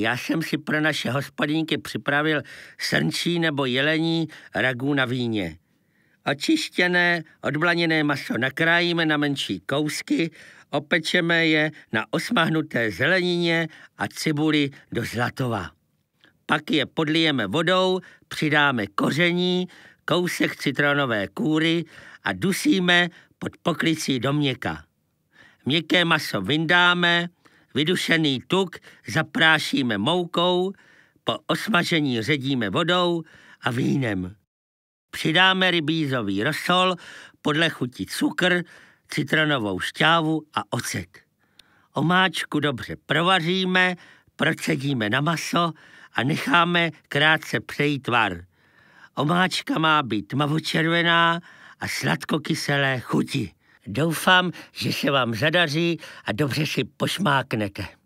Já jsem si pro naše hospodinky připravil srnčí nebo jelení ragů na víně. Očištěné, odblaněné maso nakrájíme na menší kousky, opečeme je na osmahnuté zelenině a cibuli do zlatova. Pak je podlijeme vodou, přidáme koření, kousek citronové kůry a dusíme pod poklicí do měka. Měkké maso vyndáme, Vydušený tuk zaprášíme moukou, po osmažení ředíme vodou a vínem. Přidáme rybízový rosol, podle chuti cukr, citronovou šťávu a ocet. Omáčku dobře provaříme, procedíme na maso a necháme krátce přejít tvar. Omáčka má být tmavočervená a sladkokyselé chuti. Doufám, že se vám zadaří a dobře si pošmáknete.